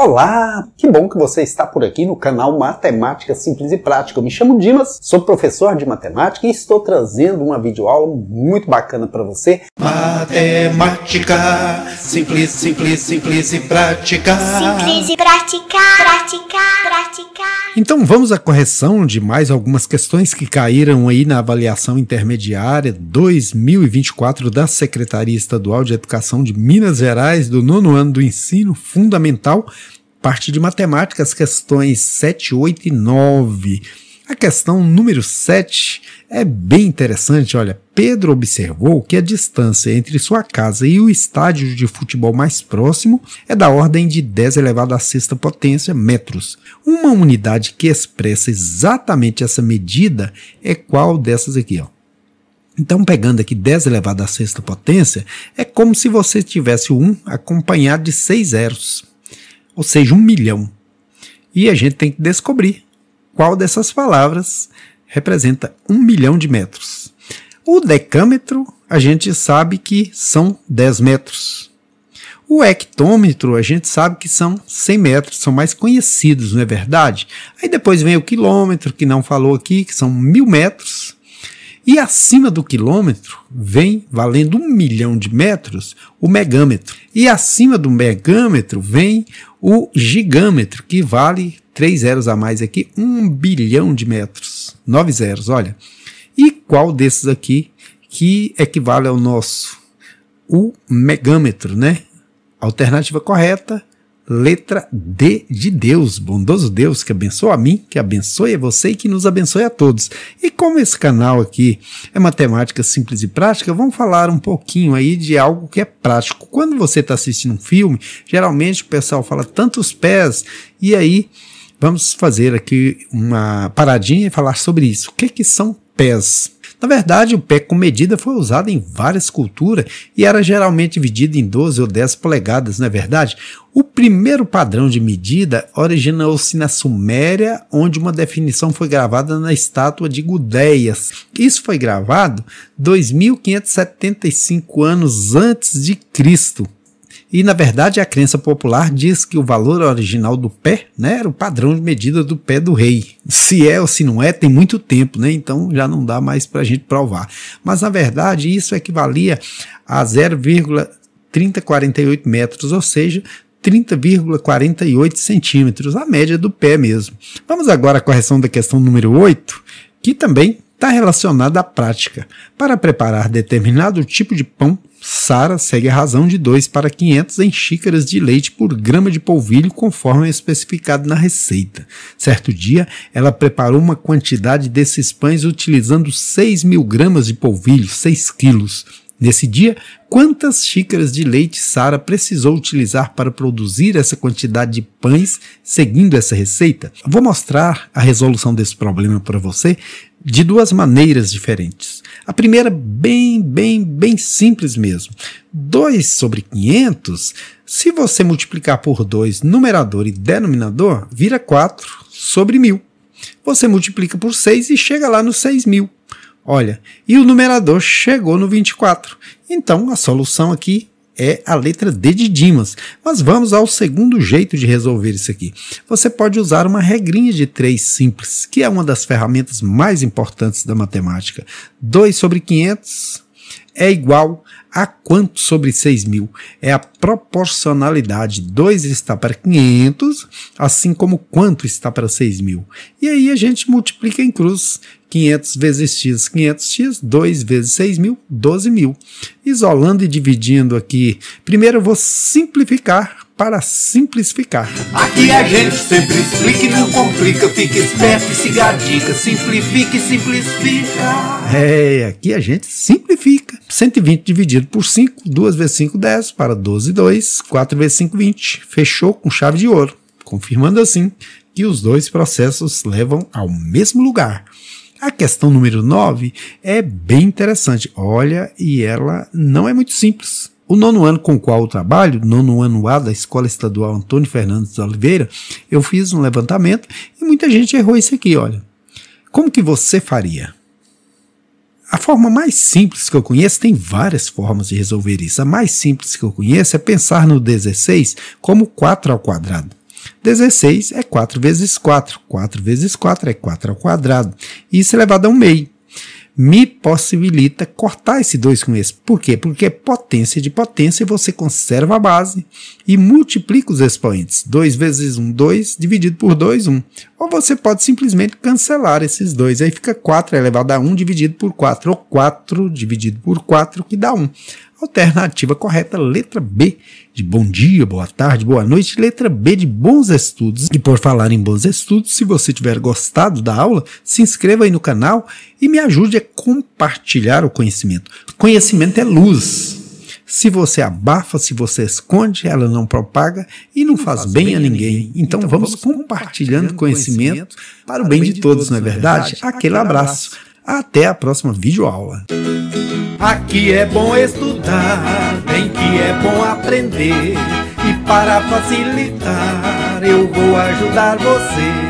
Olá! Que bom que você está por aqui no canal Matemática Simples e Prática. Eu me chamo Dimas, sou professor de matemática e estou trazendo uma videoaula muito bacana para você. Matemática simples, simples, simples e prática. Simples e prática, prática, prática. Então vamos à correção de mais algumas questões que caíram aí na avaliação intermediária 2024 da Secretaria Estadual de Educação de Minas Gerais do nono ano do ensino fundamental parte de matemática, as questões 7, 8 e 9. A questão número 7 é bem interessante, olha. Pedro observou que a distância entre sua casa e o estádio de futebol mais próximo é da ordem de 10 elevado à sexta potência metros. Uma unidade que expressa exatamente essa medida é qual dessas aqui, ó. Então, pegando aqui 10 elevado à sexta potência, é como se você tivesse o 1 acompanhado de 6 zeros ou seja, um milhão. E a gente tem que descobrir qual dessas palavras representa um milhão de metros. O decâmetro, a gente sabe que são 10 metros. O hectômetro, a gente sabe que são 100 metros, são mais conhecidos, não é verdade? Aí depois vem o quilômetro, que não falou aqui, que são mil metros. E acima do quilômetro vem, valendo um milhão de metros, o megâmetro. E acima do megâmetro vem o gigâmetro, que vale três zeros a mais aqui, um bilhão de metros, nove zeros, olha. E qual desses aqui que equivale ao nosso? O megâmetro, né? Alternativa correta, letra D de Deus, bondoso Deus, que abençoa a mim, que abençoe a você e que nos abençoe a todos. E como esse canal aqui é matemática simples e prática, vamos falar um pouquinho aí de algo que é prático. Quando você está assistindo um filme, geralmente o pessoal fala tantos pés, e aí vamos fazer aqui uma paradinha e falar sobre isso. O que, que são pés? Na verdade, o pé com medida foi usado em várias culturas e era geralmente dividido em 12 ou 10 polegadas, não é verdade? O primeiro padrão de medida originou-se na Suméria, onde uma definição foi gravada na estátua de Gudeias. Isso foi gravado 2575 anos antes de Cristo. E na verdade a crença popular diz que o valor original do pé né, era o padrão de medida do pé do rei. Se é ou se não é, tem muito tempo, né? Então já não dá mais para a gente provar. Mas na verdade isso equivalia a 0,3048 metros, ou seja, 30,48 centímetros, a média do pé mesmo. Vamos agora à correção da questão número 8, que também está relacionada à prática. Para preparar determinado tipo de pão, Sara segue a razão de 2 para 500 em xícaras de leite por grama de polvilho, conforme é especificado na receita. Certo dia, ela preparou uma quantidade desses pães utilizando 6 mil gramas de polvilho, 6 quilos. Nesse dia, quantas xícaras de leite Sara precisou utilizar para produzir essa quantidade de pães seguindo essa receita? Vou mostrar a resolução desse problema para você de duas maneiras diferentes. A primeira, bem, bem, bem simples mesmo. 2 sobre 500, se você multiplicar por 2 numerador e denominador, vira 4 sobre 1000. Você multiplica por 6 e chega lá no 6000. Olha, e o numerador chegou no 24. Então a solução aqui é a letra D de Dimas. Mas vamos ao segundo jeito de resolver isso aqui. Você pode usar uma regrinha de três simples, que é uma das ferramentas mais importantes da matemática. 2 sobre 500 é igual a quanto sobre 6 mil? É a proporcionalidade. 2 está para 500, assim como quanto está para 6 mil. E aí a gente multiplica em cruz. 500 vezes x, 500x, 2 vezes 6 mil, 12 mil. Isolando e dividindo aqui. Primeiro eu vou simplificar para simplificar. Aqui a gente sempre explica e não complica, fica esperto, siga a dica, simplifica simplifica. É, aqui a gente simplifica. 120 dividido por 5, 2 vezes 5, 10, para 12, 2, 4 vezes 5, 20. Fechou com chave de ouro, confirmando assim que os dois processos levam ao mesmo lugar. A questão número 9 é bem interessante, olha, e ela não é muito simples o nono ano com o qual eu trabalho, nono ano A da Escola Estadual Antônio Fernandes Oliveira, eu fiz um levantamento e muita gente errou isso aqui, olha. Como que você faria? A forma mais simples que eu conheço tem várias formas de resolver isso. A mais simples que eu conheço é pensar no 16 como 4 ao quadrado. 16 é 4 vezes 4, 4 vezes 4 é 4 ao quadrado. isso elevado é a um meio me possibilita cortar esse 2 com esse. Por quê? Porque é potência de potência você conserva a base e multiplica os expoentes. 2 vezes 1, um, 2, dividido por 2, 1. Um. Ou você pode simplesmente cancelar esses dois. Aí fica 4 elevado a 1 um, dividido por 4, ou 4 dividido por 4, que dá 1. Um. Alternativa correta, letra B, de bom dia, boa tarde, boa noite, letra B de bons estudos. E por falar em bons estudos, se você tiver gostado da aula, se inscreva aí no canal e me ajude a compartilhar o conhecimento. Conhecimento é luz. Se você abafa, se você esconde, ela não propaga e não, não faz, faz, bem, bem a, ninguém. ninguém. Então, então vamos, vamos compartilhando, conhecimento para o bem, bem de todos, todos, não é verdade? Aquele abraço. abraço. Até a próxima videoaula. Aqui é bom estudar, bem que é bom aprender. E para facilitar, eu vou ajudar você.